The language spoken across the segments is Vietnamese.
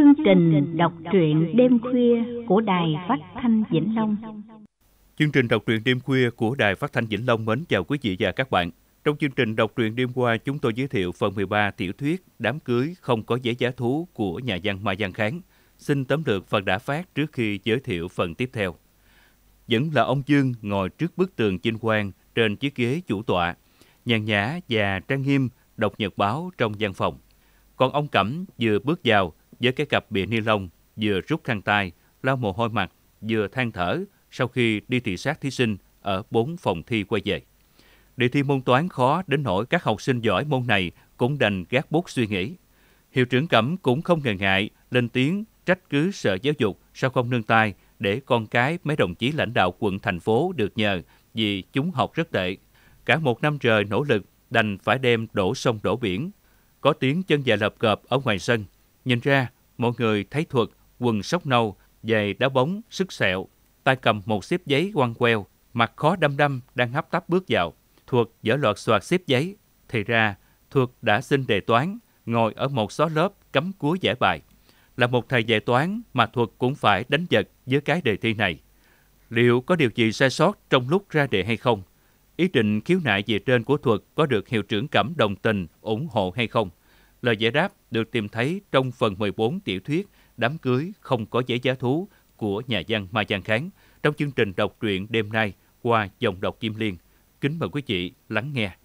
Chương trình đọc truyện đêm khuya của Đài Phát thanh Vĩnh Long. Chương trình đọc truyện đêm khuya của Đài Phát thanh Vĩnh Long mến chào quý vị và các bạn. Trong chương trình đọc truyện đêm qua, chúng tôi giới thiệu phần 13 tiểu thuyết Đám cưới không có giấy giá thú của nhà văn Mai Văn Kháng. Xin tấm lược phần đã phát trước khi giới thiệu phần tiếp theo. Vẫn là ông Dương ngồi trước bức tường chinh quang trên chiếc ghế chủ tọa, nhàn nhã và trang nghiêm đọc nhật báo trong văn phòng. Còn ông Cẩm vừa bước vào với cái cặp bìa ni lông, vừa rút khăn tay, lau mồ hôi mặt, vừa than thở sau khi đi thị sát thí sinh ở bốn phòng thi quay về. Đề thi môn toán khó đến nỗi các học sinh giỏi môn này cũng đành gác bút suy nghĩ. Hiệu trưởng Cẩm cũng không ngần ngại lên tiếng trách cứ Sở Giáo dục sao không nương tay để con cái mấy đồng chí lãnh đạo quận thành phố được nhờ vì chúng học rất tệ. Cả một năm trời nỗ lực đành phải đem đổ sông đổ biển. Có tiếng chân dài lập cộp ở ngoài sân – Nhìn ra, mọi người thấy Thuật quần sóc nâu, giày đá bóng, sức sẹo, tay cầm một xếp giấy quăng queo, mặt khó đăm đăm đang hấp tấp bước vào. Thuật dở loạt xoạt xếp giấy. Thì ra, Thuật đã xin đề toán, ngồi ở một xó lớp cấm cúi giải bài. Là một thầy dạy toán mà Thuật cũng phải đánh giật với cái đề thi này. Liệu có điều gì sai sót trong lúc ra đề hay không? Ý định khiếu nại về trên của Thuật có được hiệu trưởng cảm đồng tình, ủng hộ hay không? Lời giải đáp được tìm thấy trong phần 14 tiểu thuyết Đám cưới không có giấy giá thú của nhà văn Mai Giang Kháng trong chương trình đọc truyện đêm nay qua dòng đọc Kim Liên. Kính mời quý vị lắng nghe.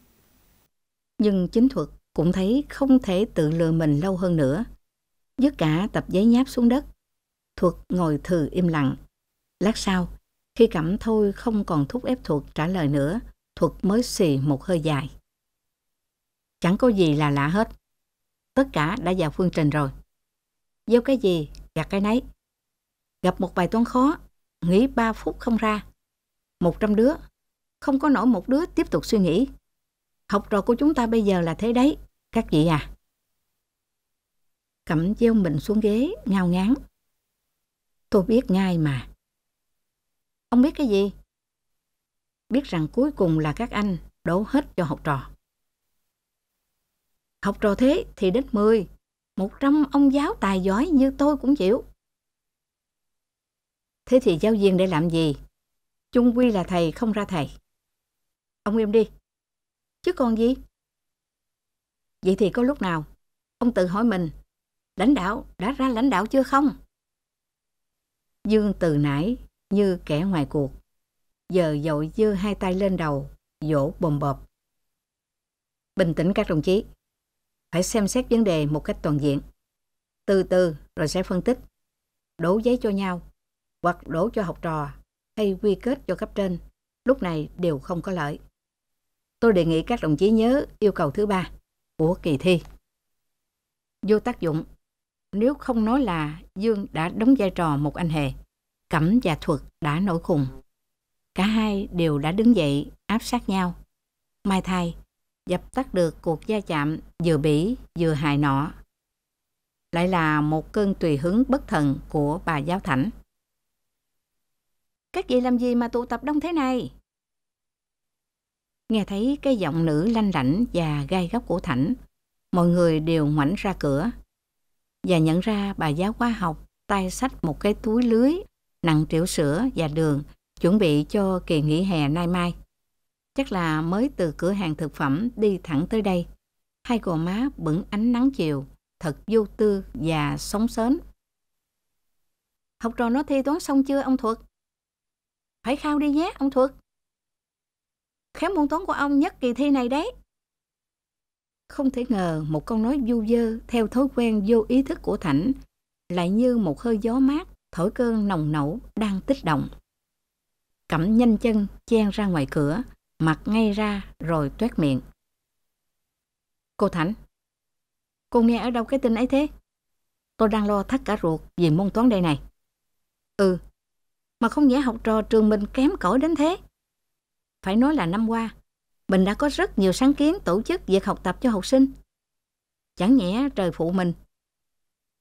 Nhưng chính thuật cũng thấy không thể tự lừa mình lâu hơn nữa. Dứt cả tập giấy nháp xuống đất, thuật ngồi thừ im lặng. Lát sau, khi cảm thôi không còn thúc ép thuật trả lời nữa, thuật mới xì một hơi dài. Chẳng có gì là lạ hết tất cả đã vào phương trình rồi. Gieo cái gì, gặt cái nấy. Gặp một bài toán khó, nghĩ 3 phút không ra. một trăm đứa, không có nổi một đứa tiếp tục suy nghĩ. Học trò của chúng ta bây giờ là thế đấy, các vị à. Cẩm gieo mình xuống ghế, ngao ngán. Tôi biết ngay mà. Ông biết cái gì? Biết rằng cuối cùng là các anh đổ hết cho học trò. Học trò thế thì đến 10, 100 ông giáo tài giỏi như tôi cũng chịu. Thế thì giáo viên để làm gì? Chung quy là thầy không ra thầy. Ông im đi. Chứ còn gì? Vậy thì có lúc nào ông tự hỏi mình lãnh đạo đã ra lãnh đạo chưa không? Dương từ nãy như kẻ ngoài cuộc. Giờ dội dư hai tay lên đầu, dỗ bồm bộp. Bình tĩnh các đồng chí phải xem xét vấn đề một cách toàn diện. Từ từ rồi sẽ phân tích, đổ giấy cho nhau, hoặc đổ cho học trò, hay quy kết cho cấp trên, lúc này đều không có lợi. Tôi đề nghị các đồng chí nhớ yêu cầu thứ ba của kỳ thi. Vô tác dụng, nếu không nói là Dương đã đóng vai trò một anh hề, Cẩm và Thuật đã nổi khùng. Cả hai đều đã đứng dậy áp sát nhau. Mai thay, dập tắt được cuộc gia chạm vừa bỉ vừa hài nọ. Lại là một cơn tùy hứng bất thần của bà giáo thảnh. Các vị làm gì mà tụ tập đông thế này? Nghe thấy cái giọng nữ lanh lảnh và gai góc của Thảnh, mọi người đều ngoảnh ra cửa. Và nhận ra bà giáo khoa học tay xách một cái túi lưới nặng triệu sữa và đường chuẩn bị cho kỳ nghỉ hè nay mai chắc là mới từ cửa hàng thực phẩm đi thẳng tới đây. Hai gò má bững ánh nắng chiều, thật vô tư và sống sến. Học trò nó thi toán xong chưa ông Thuật? Phải khao đi nhé ông Thuật. Khéo môn toán của ông nhất kỳ thi này đấy. Không thể ngờ một câu nói du dơ theo thói quen vô ý thức của Thảnh lại như một hơi gió mát thổi cơn nồng nẩu đang tích động. Cẩm nhanh chân chen ra ngoài cửa, mặt ngay ra rồi tuét miệng. Cô Thảnh, cô nghe ở đâu cái tin ấy thế? Tôi đang lo thắt cả ruột vì môn toán đây này. Ừ, mà không nhẽ học trò trường mình kém cỏi đến thế. Phải nói là năm qua, mình đã có rất nhiều sáng kiến tổ chức việc học tập cho học sinh. Chẳng nhẽ trời phụ mình.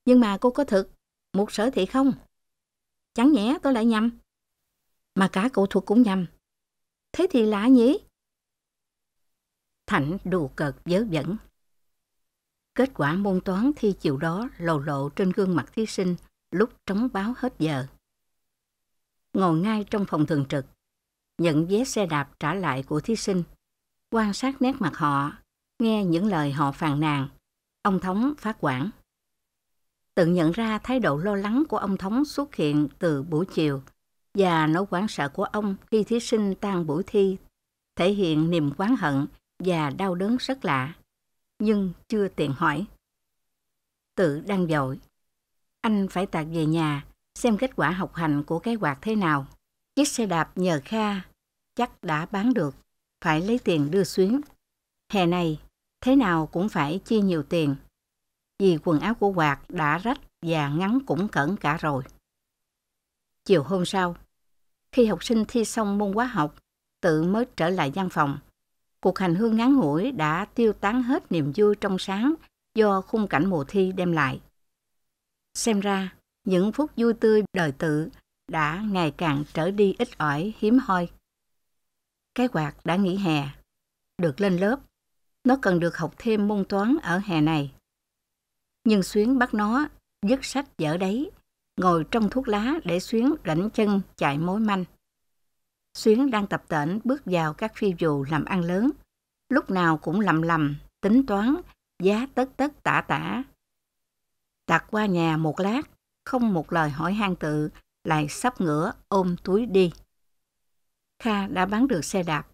Nhưng mà cô có thực một sở thị không? Chẳng nhẽ tôi lại nhầm. Mà cả cậu thuộc cũng nhầm thế thì lạ nhỉ? Thạnh đùa cợt dớ dẫn. Kết quả môn toán thi chiều đó lồ lộ trên gương mặt thí sinh lúc trống báo hết giờ. Ngồi ngay trong phòng thường trực, nhận vé xe đạp trả lại của thí sinh, quan sát nét mặt họ, nghe những lời họ phàn nàn, ông Thống phát quản. Tự nhận ra thái độ lo lắng của ông Thống xuất hiện từ buổi chiều và nỗi quảng sợ của ông khi thí sinh tan buổi thi thể hiện niềm quán hận và đau đớn rất lạ, nhưng chưa tiện hỏi. Tự đang dội. Anh phải tạt về nhà xem kết quả học hành của cái quạt thế nào. Chiếc xe đạp nhờ Kha chắc đã bán được, phải lấy tiền đưa xuyến. Hè này, thế nào cũng phải chia nhiều tiền, vì quần áo của quạt đã rách và ngắn cũng cẩn cả rồi. Chiều hôm sau, khi học sinh thi xong môn hóa học, tự mới trở lại văn phòng. Cuộc hành hương ngắn ngủi đã tiêu tán hết niềm vui trong sáng do khung cảnh mùa thi đem lại. Xem ra, những phút vui tươi đời tự đã ngày càng trở đi ít ỏi hiếm hoi. Cái quạt đã nghỉ hè, được lên lớp. Nó cần được học thêm môn toán ở hè này. Nhưng xuyến bắt nó, dứt sách dở đấy, ngồi trong thuốc lá để Xuyến rảnh chân chạy mối manh. Xuyến đang tập tễnh bước vào các phi vụ làm ăn lớn, lúc nào cũng lầm lầm, tính toán, giá tất tất tả tả. đặt qua nhà một lát, không một lời hỏi han tự, lại sắp ngửa ôm túi đi. Kha đã bán được xe đạp.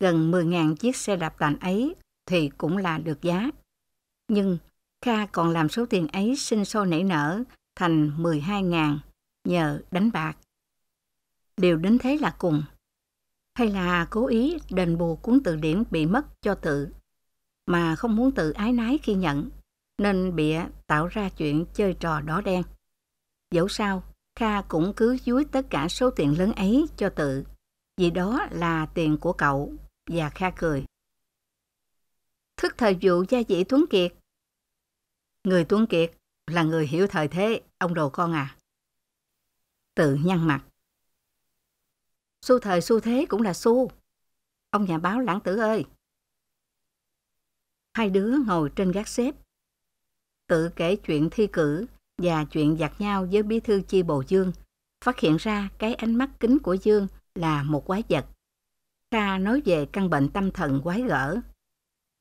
Gần 10.000 chiếc xe đạp tàn ấy thì cũng là được giá. Nhưng Kha còn làm số tiền ấy sinh sôi nảy nở thành 12 ngàn nhờ đánh bạc. Điều đến thế là cùng. Hay là cố ý đền bù cuốn từ điển bị mất cho tự, mà không muốn tự ái nái khi nhận, nên bịa tạo ra chuyện chơi trò đỏ đen. Dẫu sao, Kha cũng cứ dúi tất cả số tiền lớn ấy cho tự, vì đó là tiền của cậu, và Kha cười. Thức thời vụ gia dị Tuấn Kiệt Người Tuấn Kiệt là người hiểu thời thế, ông đồ con à. Tự nhăn mặt. Xu thời xu thế cũng là xu. Ông nhà báo lãng tử ơi. Hai đứa ngồi trên gác xếp. Tự kể chuyện thi cử và chuyện giặt nhau với bí thư chi bồ Dương, phát hiện ra cái ánh mắt kính của Dương là một quái vật. Kha nói về căn bệnh tâm thần quái gở.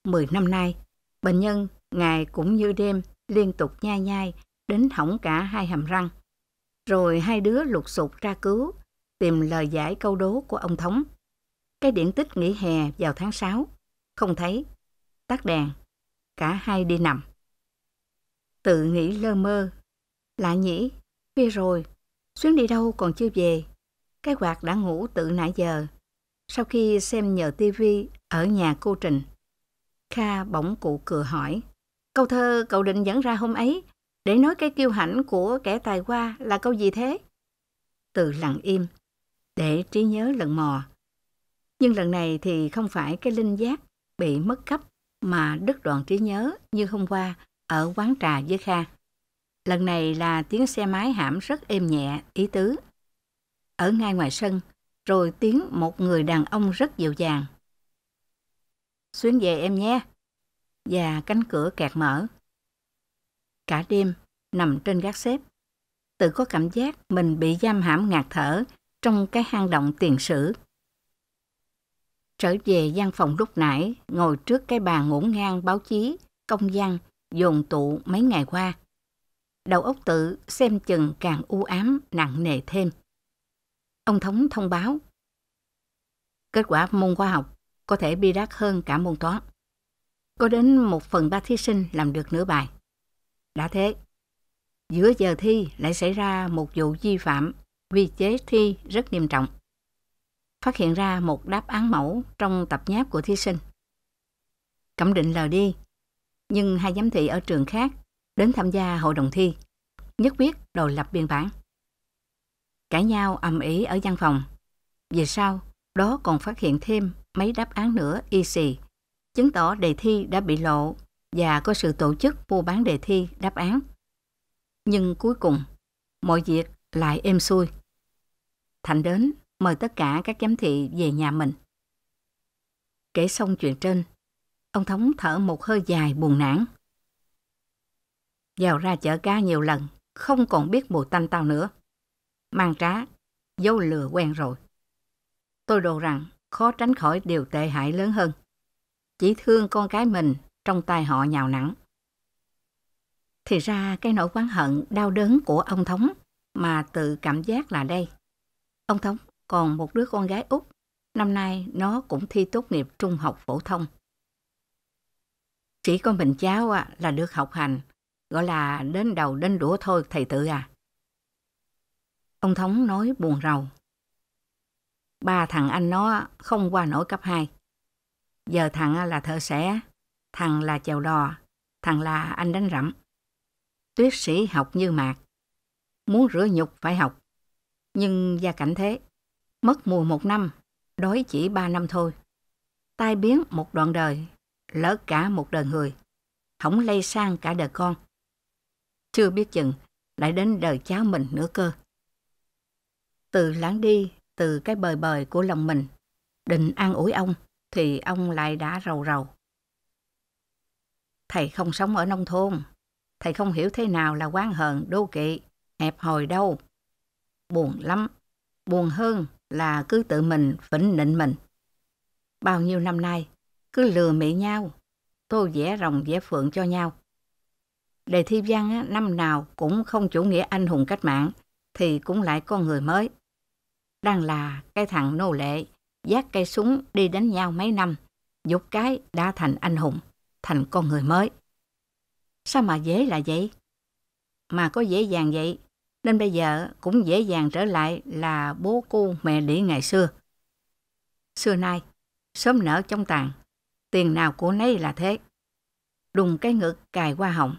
Mười năm nay, bệnh nhân ngày cũng như đêm liên tục nhai nhai, đến hỏng cả hai hàm răng. Rồi hai đứa lục sục ra cứu, tìm lời giải câu đố của ông Thống. Cái điển tích nghỉ hè vào tháng 6, không thấy, tắt đèn, cả hai đi nằm. Tự nghĩ lơ mơ, lạ nhỉ, khuya rồi, xuyến đi đâu còn chưa về. Cái quạt đã ngủ tự nãy giờ, sau khi xem nhờ tivi ở nhà cô Trình. Kha bỗng cụ cửa hỏi. Câu thơ cậu định dẫn ra hôm ấy để nói cái kiêu hãnh của kẻ tài hoa là câu gì thế? Từ lặng im, để trí nhớ lần mò. Nhưng lần này thì không phải cái linh giác bị mất cấp mà đứt đoạn trí nhớ như hôm qua ở quán trà với Kha. Lần này là tiếng xe máy hãm rất êm nhẹ, ý tứ. Ở ngay ngoài sân, rồi tiếng một người đàn ông rất dịu dàng. Xuyến về em nhé, và cánh cửa kẹt mở. Cả đêm, nằm trên gác xếp, tự có cảm giác mình bị giam hãm ngạt thở trong cái hang động tiền sử. Trở về gian phòng lúc nãy, ngồi trước cái bàn ngổn ngang báo chí, công văn, dồn tụ mấy ngày qua. Đầu óc tự xem chừng càng u ám, nặng nề thêm. Ông Thống thông báo. Kết quả môn khoa học có thể bi đát hơn cả môn toán có đến một phần ba thí sinh làm được nửa bài. Đã thế, giữa giờ thi lại xảy ra một vụ vi phạm quy chế thi rất nghiêm trọng. Phát hiện ra một đáp án mẫu trong tập nháp của thí sinh. Cẩm định lờ đi, nhưng hai giám thị ở trường khác đến tham gia hội đồng thi, nhất quyết đòi lập biên bản. Cãi nhau ầm ĩ ở văn phòng. Về sau, đó còn phát hiện thêm mấy đáp án nữa y xì chứng tỏ đề thi đã bị lộ và có sự tổ chức mua bán đề thi đáp án. Nhưng cuối cùng, mọi việc lại êm xuôi. Thành đến mời tất cả các giám thị về nhà mình. Kể xong chuyện trên, ông Thống thở một hơi dài buồn nản. Vào ra chợ cá nhiều lần, không còn biết mùi tanh tao nữa. Mang trá, dấu lừa quen rồi. Tôi đồ rằng khó tránh khỏi điều tệ hại lớn hơn chỉ thương con cái mình trong tay họ nhào nặng. Thì ra cái nỗi quán hận đau đớn của ông Thống mà tự cảm giác là đây. Ông Thống còn một đứa con gái út, năm nay nó cũng thi tốt nghiệp trung học phổ thông. Chỉ có mình cháu à, là được học hành, gọi là đến đầu đến đũa thôi thầy tự à. Ông Thống nói buồn rầu. Ba thằng anh nó không qua nổi cấp 2. Giờ thằng là thợ xẻ, thằng là chèo đò, thằng là anh đánh rẫm. Tuyết sĩ học như mạc. Muốn rửa nhục phải học. Nhưng gia cảnh thế, mất mùa một năm, đói chỉ ba năm thôi. Tai biến một đoạn đời, lỡ cả một đời người, hỏng lây sang cả đời con. Chưa biết chừng, lại đến đời cháu mình nữa cơ. Từ lãng đi, từ cái bời bời của lòng mình, định an ủi ông thì ông lại đã rầu rầu. Thầy không sống ở nông thôn, thầy không hiểu thế nào là quan hờn, đô kỵ, hẹp hòi đâu. Buồn lắm, buồn hơn là cứ tự mình phỉnh nịnh mình. Bao nhiêu năm nay, cứ lừa miệng nhau, tô vẽ rồng vẽ phượng cho nhau. Đề thi văn năm nào cũng không chủ nghĩa anh hùng cách mạng, thì cũng lại con người mới. Đang là cái thằng nô lệ giác cây súng đi đánh nhau mấy năm, dục cái đã thành anh hùng, thành con người mới. Sao mà dễ là vậy? Mà có dễ dàng vậy, nên bây giờ cũng dễ dàng trở lại là bố cô mẹ đĩ ngày xưa. Xưa nay, sớm nở trong tàn, tiền nào của nấy là thế. Đùng cái ngực cài qua họng,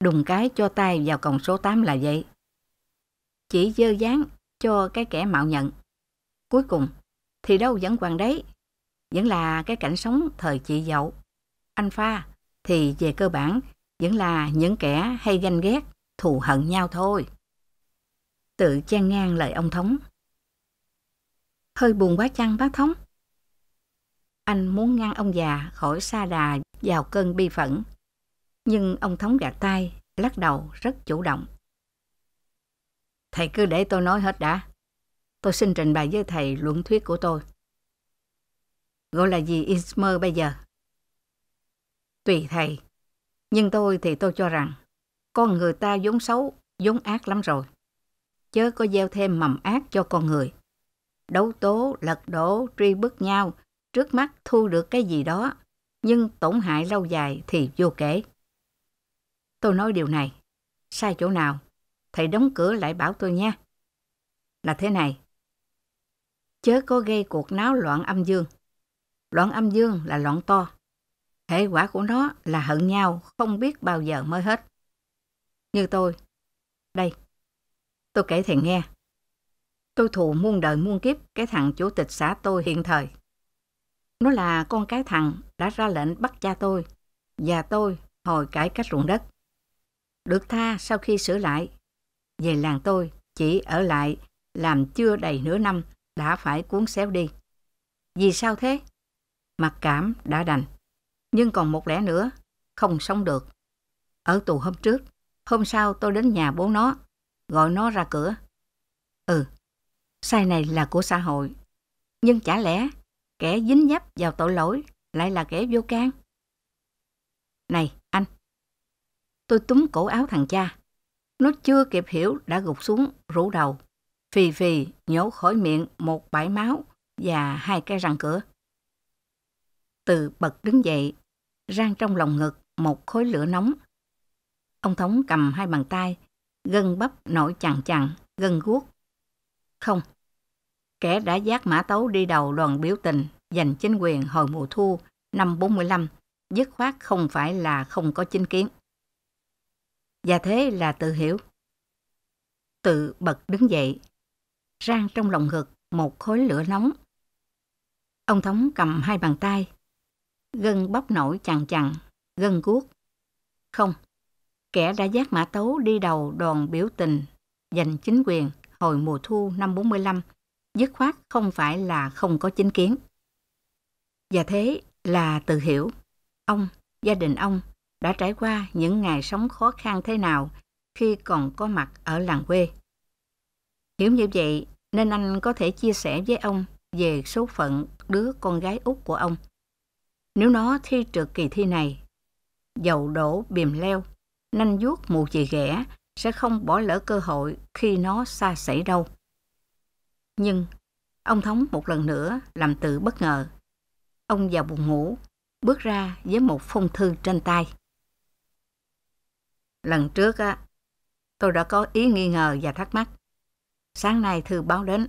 đùng cái cho tay vào còng số 8 là vậy. Chỉ dơ dáng cho cái kẻ mạo nhận. Cuối cùng, thì đâu vẫn còn đấy. Vẫn là cái cảnh sống thời chị dậu. Anh Pha thì về cơ bản vẫn là những kẻ hay ganh ghét, thù hận nhau thôi. Tự chen ngang lời ông Thống. Hơi buồn quá chăng bác Thống? Anh muốn ngăn ông già khỏi xa đà vào cơn bi phẫn. Nhưng ông Thống gạt tay, lắc đầu rất chủ động. Thầy cứ để tôi nói hết đã tôi xin trình bày với thầy luận thuyết của tôi. Gọi là gì Ismer bây giờ? Tùy thầy, nhưng tôi thì tôi cho rằng con người ta vốn xấu, vốn ác lắm rồi. Chớ có gieo thêm mầm ác cho con người. Đấu tố, lật đổ, truy bức nhau, trước mắt thu được cái gì đó, nhưng tổn hại lâu dài thì vô kể. Tôi nói điều này, sai chỗ nào, thầy đóng cửa lại bảo tôi nha. Là thế này, chớ có gây cuộc náo loạn âm dương. Loạn âm dương là loạn to. Hệ quả của nó là hận nhau không biết bao giờ mới hết. Như tôi, đây, tôi kể thầy nghe. Tôi thù muôn đời muôn kiếp cái thằng chủ tịch xã tôi hiện thời. Nó là con cái thằng đã ra lệnh bắt cha tôi và tôi hồi cải cách ruộng đất. Được tha sau khi sửa lại, về làng tôi chỉ ở lại làm chưa đầy nửa năm đã phải cuốn xéo đi. Vì sao thế? Mặc cảm đã đành. Nhưng còn một lẽ nữa, không sống được. Ở tù hôm trước, hôm sau tôi đến nhà bố nó, gọi nó ra cửa. Ừ, sai này là của xã hội. Nhưng chả lẽ kẻ dính nhấp vào tội lỗi lại là kẻ vô can? Này, anh! Tôi túm cổ áo thằng cha. Nó chưa kịp hiểu đã gục xuống rủ đầu Phi Phi nhổ khỏi miệng một bãi máu và hai cái răng cửa. Từ bật đứng dậy, rang trong lòng ngực một khối lửa nóng. Ông Thống cầm hai bàn tay, gân bắp nổi chằn chằn, gân guốc. Không, kẻ đã giác mã tấu đi đầu đoàn biểu tình giành chính quyền hồi mùa thu năm 45, dứt khoát không phải là không có chính kiến. Và thế là tự hiểu. Tự bật đứng dậy, rang trong lòng ngực một khối lửa nóng. Ông Thống cầm hai bàn tay, gân bóc nổi chằn chằn, gân cuốc. Không, kẻ đã giác mã tấu đi đầu đoàn biểu tình giành chính quyền hồi mùa thu năm 45, dứt khoát không phải là không có chính kiến. Và thế là tự hiểu, ông, gia đình ông đã trải qua những ngày sống khó khăn thế nào khi còn có mặt ở làng quê. Hiểu như vậy nên anh có thể chia sẻ với ông về số phận đứa con gái út của ông. Nếu nó thi trượt kỳ thi này, dầu đổ bìm leo, nanh vuốt mù chì ghẻ sẽ không bỏ lỡ cơ hội khi nó xa xảy đâu. Nhưng, ông Thống một lần nữa làm tự bất ngờ. Ông vào buồn ngủ, bước ra với một phong thư trên tay. Lần trước, á, tôi đã có ý nghi ngờ và thắc mắc. Sáng nay thư báo đến.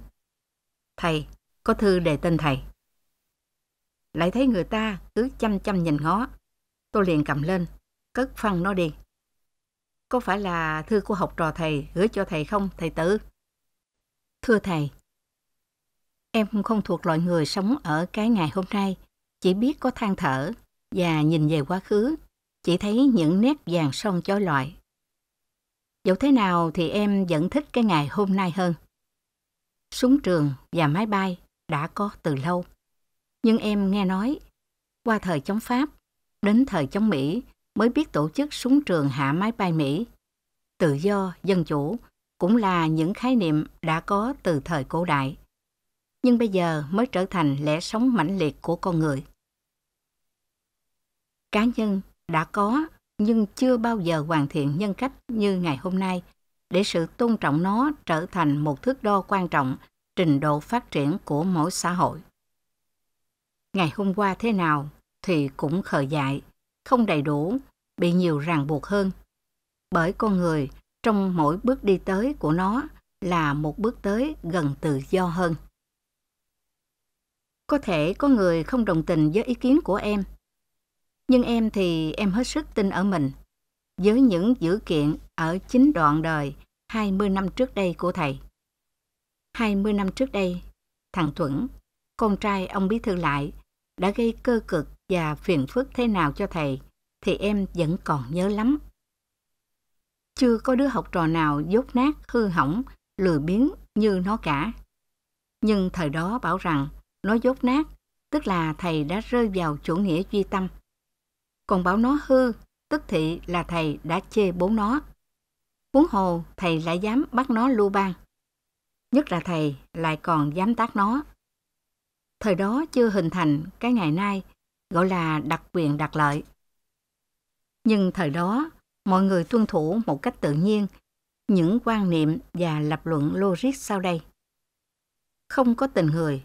Thầy, có thư để tên thầy. Lại thấy người ta cứ chăm chăm nhìn ngó. Tôi liền cầm lên, cất phăng nó đi. Có phải là thư của học trò thầy gửi cho thầy không, thầy tử? Thưa thầy, em không thuộc loại người sống ở cái ngày hôm nay, chỉ biết có than thở và nhìn về quá khứ, chỉ thấy những nét vàng son chói loại Dẫu thế nào thì em vẫn thích cái ngày hôm nay hơn. Súng trường và máy bay đã có từ lâu. Nhưng em nghe nói, qua thời chống Pháp, đến thời chống Mỹ mới biết tổ chức súng trường hạ máy bay Mỹ. Tự do, dân chủ cũng là những khái niệm đã có từ thời cổ đại. Nhưng bây giờ mới trở thành lẽ sống mãnh liệt của con người. Cá nhân đã có nhưng chưa bao giờ hoàn thiện nhân cách như ngày hôm nay để sự tôn trọng nó trở thành một thước đo quan trọng trình độ phát triển của mỗi xã hội ngày hôm qua thế nào thì cũng khờ dại không đầy đủ bị nhiều ràng buộc hơn bởi con người trong mỗi bước đi tới của nó là một bước tới gần tự do hơn có thể có người không đồng tình với ý kiến của em nhưng em thì em hết sức tin ở mình. Với những dữ kiện ở chính đoạn đời 20 năm trước đây của thầy. 20 năm trước đây, thằng Thuẩn, con trai ông Bí Thư lại, đã gây cơ cực và phiền phức thế nào cho thầy, thì em vẫn còn nhớ lắm. Chưa có đứa học trò nào dốt nát, hư hỏng, lười biếng như nó cả. Nhưng thời đó bảo rằng, nó dốt nát, tức là thầy đã rơi vào chủ nghĩa duy tâm còn bảo nó hư, tức thị là thầy đã chê bố nó. Huống hồ, thầy lại dám bắt nó lưu ban. Nhất là thầy lại còn dám tác nó. Thời đó chưa hình thành cái ngày nay gọi là đặc quyền đặc lợi. Nhưng thời đó, mọi người tuân thủ một cách tự nhiên những quan niệm và lập luận logic sau đây. Không có tình người,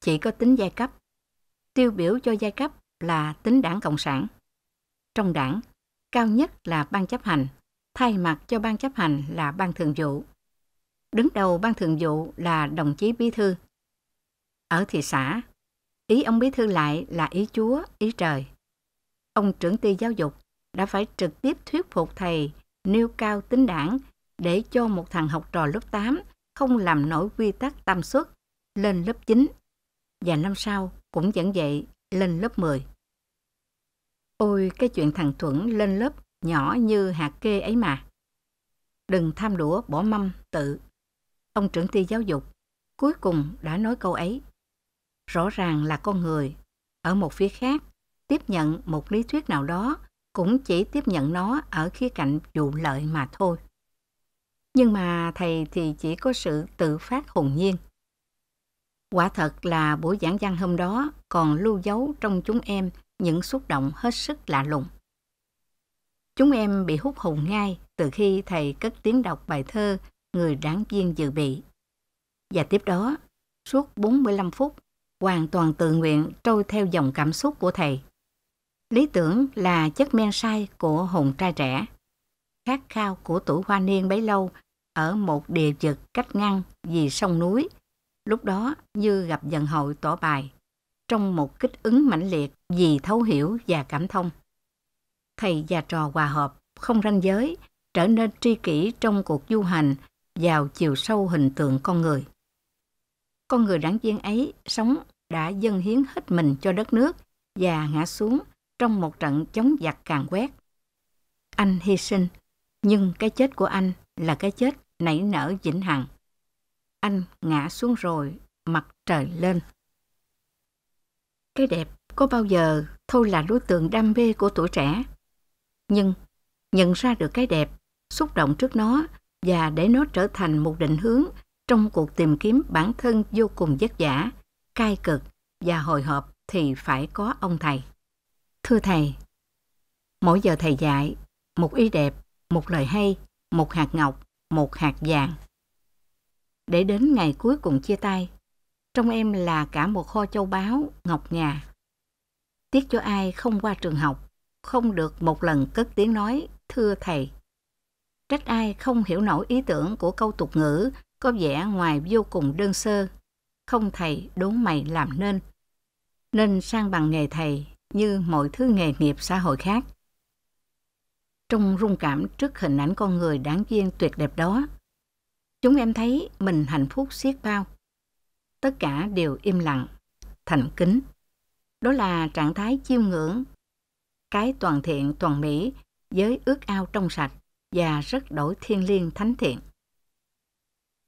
chỉ có tính giai cấp. Tiêu biểu cho giai cấp là tính đảng Cộng sản trong đảng, cao nhất là ban chấp hành, thay mặt cho ban chấp hành là ban thường vụ. Đứng đầu ban thường vụ là đồng chí bí thư. Ở thị xã, ý ông bí thư lại là ý chúa, ý trời. Ông trưởng ty giáo dục đã phải trực tiếp thuyết phục thầy nêu cao tính đảng để cho một thằng học trò lớp 8 không làm nổi quy tắc tam xuất lên lớp 9 và năm sau cũng vẫn vậy lên lớp 10. Ôi cái chuyện thằng Thuận lên lớp nhỏ như hạt kê ấy mà. Đừng tham đũa bỏ mâm tự. Ông trưởng ty giáo dục cuối cùng đã nói câu ấy. Rõ ràng là con người, ở một phía khác, tiếp nhận một lý thuyết nào đó cũng chỉ tiếp nhận nó ở khía cạnh vụ lợi mà thôi. Nhưng mà thầy thì chỉ có sự tự phát hồn nhiên. Quả thật là buổi giảng văn hôm đó còn lưu dấu trong chúng em những xúc động hết sức lạ lùng. Chúng em bị hút hồn ngay từ khi thầy cất tiếng đọc bài thơ Người đáng viên dự bị. Và tiếp đó, suốt 45 phút, hoàn toàn tự nguyện trôi theo dòng cảm xúc của thầy. Lý tưởng là chất men say của hồn trai trẻ, khát khao của tuổi hoa niên bấy lâu ở một địa vực cách ngăn vì sông núi, lúc đó như gặp dần hội tỏ bài trong một kích ứng mãnh liệt vì thấu hiểu và cảm thông. Thầy và trò hòa hợp, không ranh giới, trở nên tri kỷ trong cuộc du hành vào chiều sâu hình tượng con người. Con người đảng viên ấy sống đã dâng hiến hết mình cho đất nước và ngã xuống trong một trận chống giặc càng quét. Anh hy sinh, nhưng cái chết của anh là cái chết nảy nở vĩnh hằng. Anh ngã xuống rồi, mặt trời lên. Cái đẹp có bao giờ thôi là đối tượng đam mê của tuổi trẻ. Nhưng nhận ra được cái đẹp, xúc động trước nó và để nó trở thành một định hướng trong cuộc tìm kiếm bản thân vô cùng vất vả, cai cực và hồi hộp thì phải có ông thầy. Thưa thầy, mỗi giờ thầy dạy, một ý đẹp, một lời hay, một hạt ngọc, một hạt vàng. Để đến ngày cuối cùng chia tay, trong em là cả một kho châu báu, ngọc ngà. Tiếc cho ai không qua trường học, không được một lần cất tiếng nói, thưa thầy. Trách ai không hiểu nổi ý tưởng của câu tục ngữ có vẻ ngoài vô cùng đơn sơ, không thầy đốn mày làm nên. Nên sang bằng nghề thầy như mọi thứ nghề nghiệp xã hội khác. Trong rung cảm trước hình ảnh con người đáng duyên tuyệt đẹp đó, chúng em thấy mình hạnh phúc xiết bao tất cả đều im lặng, thành kính. Đó là trạng thái chiêu ngưỡng, cái toàn thiện toàn mỹ với ước ao trong sạch và rất đổi thiên liêng thánh thiện.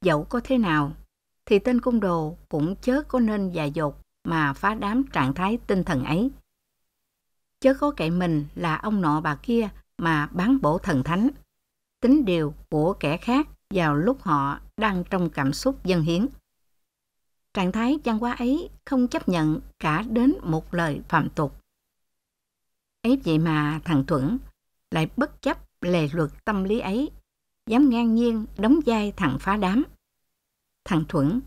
Dẫu có thế nào, thì tên cung đồ cũng chớ có nên dà dột mà phá đám trạng thái tinh thần ấy. Chớ có kệ mình là ông nọ bà kia mà bán bổ thần thánh, tính điều của kẻ khác vào lúc họ đang trong cảm xúc dân hiến. Trạng thái văn hóa ấy không chấp nhận cả đến một lời phạm tục. Ấy vậy mà thằng Thuận lại bất chấp lề luật tâm lý ấy, dám ngang nhiên đóng vai thằng phá đám. Thằng Thuận,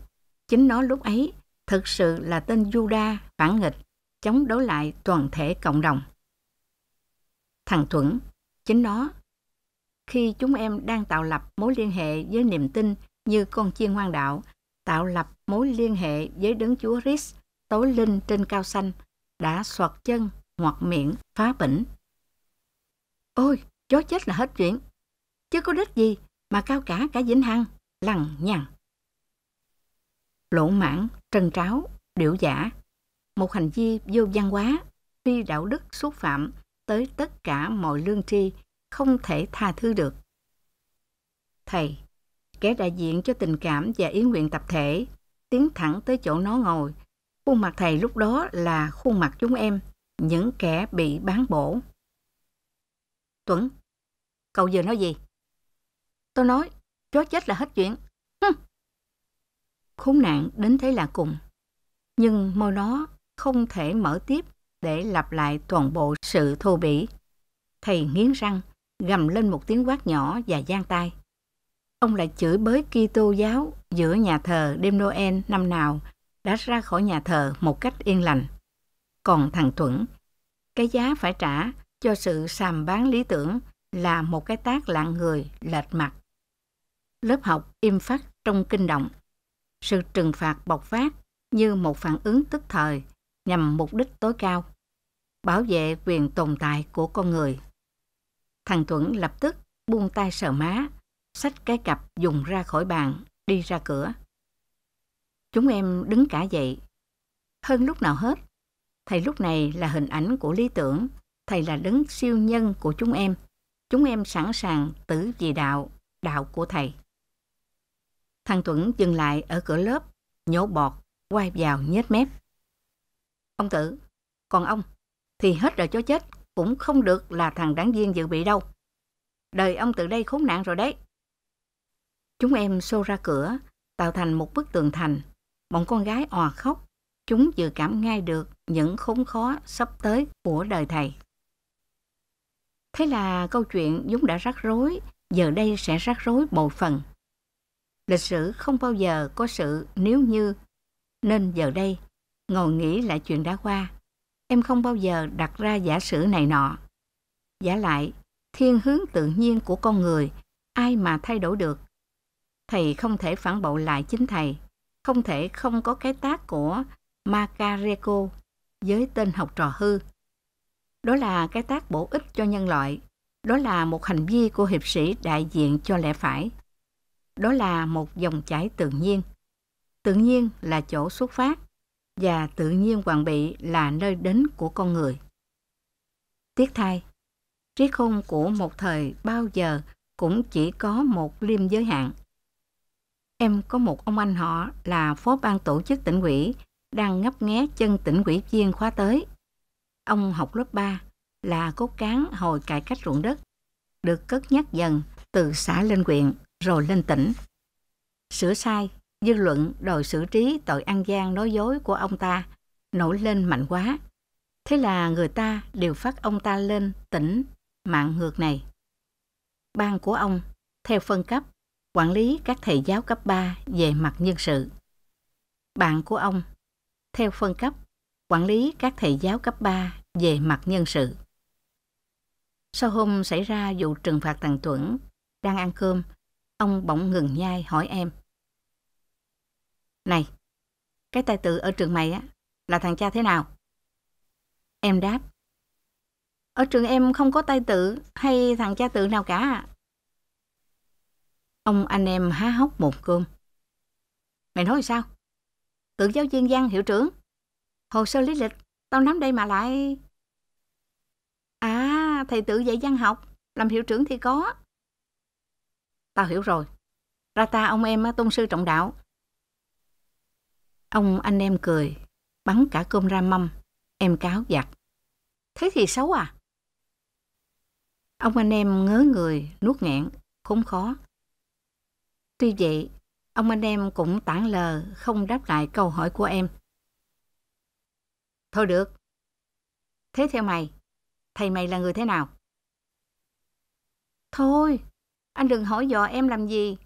chính nó lúc ấy thực sự là tên Juda phản nghịch, chống đối lại toàn thể cộng đồng. Thằng Thuận, chính nó, khi chúng em đang tạo lập mối liên hệ với niềm tin như con chiên hoang đạo tạo lập mối liên hệ với đấng Chúa Christ tối linh trên cao xanh đã soạt chân hoặc miệng phá bỉnh. Ôi, chó chết là hết chuyện. Chứ có đích gì mà cao cả cả vĩnh hằng, lằng nhằng. lộ mãn, trần tráo, điệu giả, một hành vi vô văn hóa, phi đạo đức xúc phạm tới tất cả mọi lương tri không thể tha thứ được. Thầy kẻ đại diện cho tình cảm và ý nguyện tập thể, tiến thẳng tới chỗ nó ngồi. Khuôn mặt thầy lúc đó là khuôn mặt chúng em, những kẻ bị bán bổ. Tuấn, cậu vừa nói gì? Tôi nói, chó chết là hết chuyện. Hừm. Khốn nạn đến thế là cùng. Nhưng môi nó không thể mở tiếp để lặp lại toàn bộ sự thô bỉ. Thầy nghiến răng, gầm lên một tiếng quát nhỏ và giang tay. Ông lại chửi bới Kitô giáo giữa nhà thờ đêm Noel năm nào đã ra khỏi nhà thờ một cách yên lành. Còn thằng Thuận, cái giá phải trả cho sự sàm bán lý tưởng là một cái tác lạng người lệch mặt. Lớp học im phát trong kinh động. Sự trừng phạt bộc phát như một phản ứng tức thời nhằm mục đích tối cao, bảo vệ quyền tồn tại của con người. Thằng Thuận lập tức buông tay sờ má xách cái cặp dùng ra khỏi bàn, đi ra cửa. Chúng em đứng cả dậy. Hơn lúc nào hết, thầy lúc này là hình ảnh của lý tưởng, thầy là đấng siêu nhân của chúng em. Chúng em sẵn sàng tử vì đạo, đạo của thầy. Thằng Tuấn dừng lại ở cửa lớp, nhổ bọt, quay vào nhếch mép. Ông Tử, còn ông, thì hết rồi cho chết, cũng không được là thằng đáng viên dự bị đâu. Đời ông từ đây khốn nạn rồi đấy. Chúng em xô ra cửa, tạo thành một bức tường thành. Bọn con gái òa khóc, chúng vừa cảm ngay được những khốn khó sắp tới của đời thầy. Thế là câu chuyện vốn đã rắc rối, giờ đây sẽ rắc rối bộ phần. Lịch sử không bao giờ có sự nếu như, nên giờ đây, ngồi nghĩ lại chuyện đã qua. Em không bao giờ đặt ra giả sử này nọ. Giả lại, thiên hướng tự nhiên của con người, ai mà thay đổi được thầy không thể phản bội lại chính thầy, không thể không có cái tác của Macareco với tên học trò hư. Đó là cái tác bổ ích cho nhân loại, đó là một hành vi của hiệp sĩ đại diện cho lẽ phải. Đó là một dòng chảy tự nhiên. Tự nhiên là chỗ xuất phát và tự nhiên hoàn bị là nơi đến của con người. Tiếc thay, trí khôn của một thời bao giờ cũng chỉ có một liêm giới hạn em có một ông anh họ là phó ban tổ chức tỉnh ủy, đang ngấp nghé chân tỉnh ủy viên khóa tới. Ông học lớp 3, là cốt cán hồi cải cách ruộng đất, được cất nhắc dần từ xã lên huyện rồi lên tỉnh. Sửa sai, dư luận đòi xử trí tội ăn gian nói dối của ông ta nổi lên mạnh quá. Thế là người ta đều phát ông ta lên tỉnh mạng ngược này. Ban của ông, theo phân cấp, quản lý các thầy giáo cấp 3 về mặt nhân sự. Bạn của ông, theo phân cấp, quản lý các thầy giáo cấp 3 về mặt nhân sự. Sau hôm xảy ra vụ trừng phạt thằng tuẩn, đang ăn cơm, ông bỗng ngừng nhai hỏi em. Này, cái tài tử ở trường mày á, là thằng cha thế nào? Em đáp. Ở trường em không có tài tử hay thằng cha tự nào cả. Ông anh em há hốc một cơm. Mày nói sao? Tự giáo viên văn hiệu trưởng. Hồ sơ lý lịch, tao nắm đây mà lại... À, thầy tự dạy văn học, làm hiệu trưởng thì có. Tao hiểu rồi. Ra ta ông em tôn sư trọng đạo. Ông anh em cười, bắn cả cơm ra mâm, em cáo giặt. Thế thì xấu à? Ông anh em ngớ người, nuốt nghẹn, khốn khó. Tuy vậy, ông anh em cũng tản lờ không đáp lại câu hỏi của em. Thôi được. Thế theo mày, thầy mày là người thế nào? Thôi, anh đừng hỏi dò em làm gì.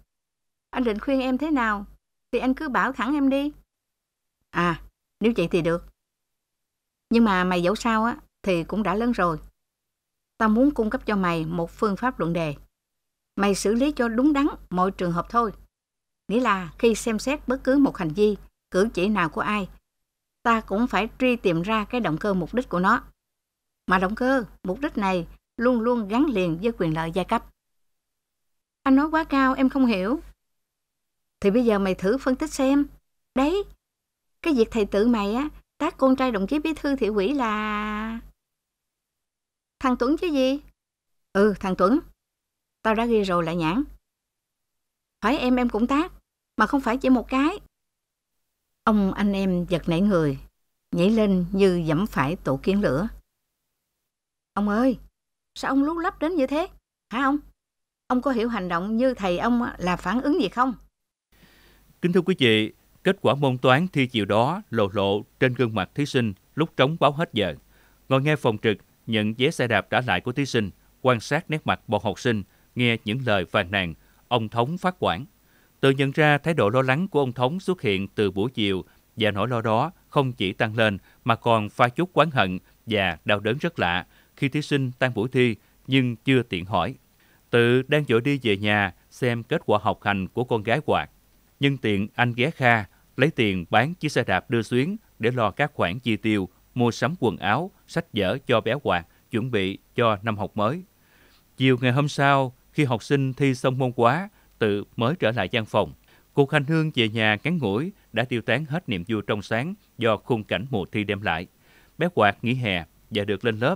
Anh định khuyên em thế nào, thì anh cứ bảo thẳng em đi. À, nếu vậy thì được. Nhưng mà mày dẫu sao á, thì cũng đã lớn rồi. Tao muốn cung cấp cho mày một phương pháp luận đề mày xử lý cho đúng đắn mọi trường hợp thôi. Nghĩa là khi xem xét bất cứ một hành vi, cử chỉ nào của ai, ta cũng phải truy tìm ra cái động cơ mục đích của nó. Mà động cơ, mục đích này luôn luôn gắn liền với quyền lợi giai cấp. Anh nói quá cao, em không hiểu. Thì bây giờ mày thử phân tích xem. Đấy, cái việc thầy tự mày á, tác con trai đồng chí bí thư thị quỷ là... Thằng Tuấn chứ gì? Ừ, thằng Tuấn. Tao đã ghi rồi lại nhãn. Phải em em cũng tác, mà không phải chỉ một cái. Ông anh em giật nảy người, nhảy lên như dẫm phải tổ kiến lửa. Ông ơi, sao ông lú lấp đến như thế? Hả ông? Ông có hiểu hành động như thầy ông là phản ứng gì không? Kính thưa quý vị, kết quả môn toán thi chiều đó lộ lộ trên gương mặt thí sinh lúc trống báo hết giờ. Ngồi nghe phòng trực, nhận vé xe đạp trả lại của thí sinh, quan sát nét mặt bọn học sinh, Nghe những lời phàn nàn, ông Thống phát quản. Tự nhận ra thái độ lo lắng của ông Thống xuất hiện từ buổi chiều và nỗi lo đó không chỉ tăng lên mà còn pha chút quán hận và đau đớn rất lạ khi thí sinh tan buổi thi nhưng chưa tiện hỏi. Tự đang dội đi về nhà xem kết quả học hành của con gái quạt. nhưng tiện anh ghé Kha lấy tiền bán chiếc xe đạp đưa xuyến để lo các khoản chi tiêu, mua sắm quần áo, sách vở cho bé quạt, chuẩn bị cho năm học mới. Chiều ngày hôm sau, khi học sinh thi xong môn quá, tự mới trở lại gian phòng. Cuộc hành hương về nhà ngắn ngủi đã tiêu tán hết niềm vui trong sáng do khung cảnh mùa thi đem lại. Bé Quạt nghỉ hè và được lên lớp.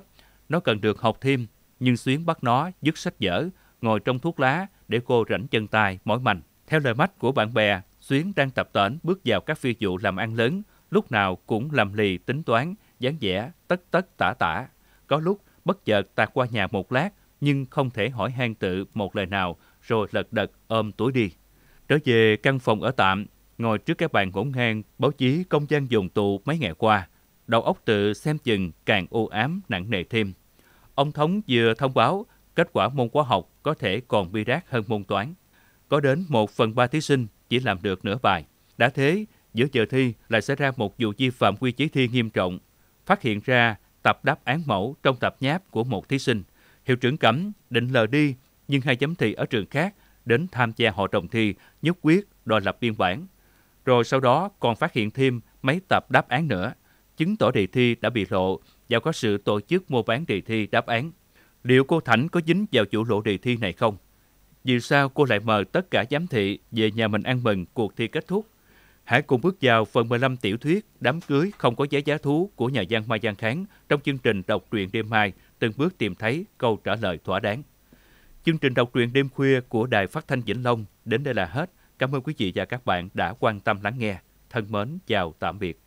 Nó cần được học thêm, nhưng Xuyến bắt nó dứt sách vở, ngồi trong thuốc lá để cô rảnh chân tay, mỏi mành. Theo lời mách của bạn bè, Xuyến đang tập tễnh bước vào các phi vụ làm ăn lớn, lúc nào cũng làm lì tính toán, dáng vẻ tất tất tả tả. Có lúc bất chợt tạt qua nhà một lát nhưng không thể hỏi han tự một lời nào rồi lật đật ôm túi đi. Trở về căn phòng ở tạm, ngồi trước các bàn ngổn ngang báo chí công gian dùng tù mấy ngày qua, đầu óc tự xem chừng càng u ám nặng nề thêm. Ông Thống vừa thông báo kết quả môn khoa học có thể còn bi rác hơn môn toán. Có đến 1 phần 3 thí sinh chỉ làm được nửa bài. Đã thế, giữa giờ thi lại xảy ra một vụ vi phạm quy chế thi nghiêm trọng, phát hiện ra tập đáp án mẫu trong tập nháp của một thí sinh – Hiệu trưởng Cẩm định lờ đi, nhưng hai giám thị ở trường khác đến tham gia hội đồng thi, nhất quyết đòi lập biên bản. Rồi sau đó còn phát hiện thêm mấy tập đáp án nữa, chứng tỏ đề thi đã bị lộ và có sự tổ chức mua bán đề thi đáp án. Liệu cô Thảnh có dính vào chủ lộ đề thi này không? Vì sao cô lại mời tất cả giám thị về nhà mình ăn mừng cuộc thi kết thúc? Hãy cùng bước vào phần 15 tiểu thuyết Đám cưới không có giá giá thú của nhà văn Mai Giang Kháng trong chương trình đọc truyện đêm mai – từng bước tìm thấy câu trả lời thỏa đáng. Chương trình đọc truyện đêm khuya của Đài Phát thanh Vĩnh Long đến đây là hết. Cảm ơn quý vị và các bạn đã quan tâm lắng nghe. Thân mến, chào tạm biệt.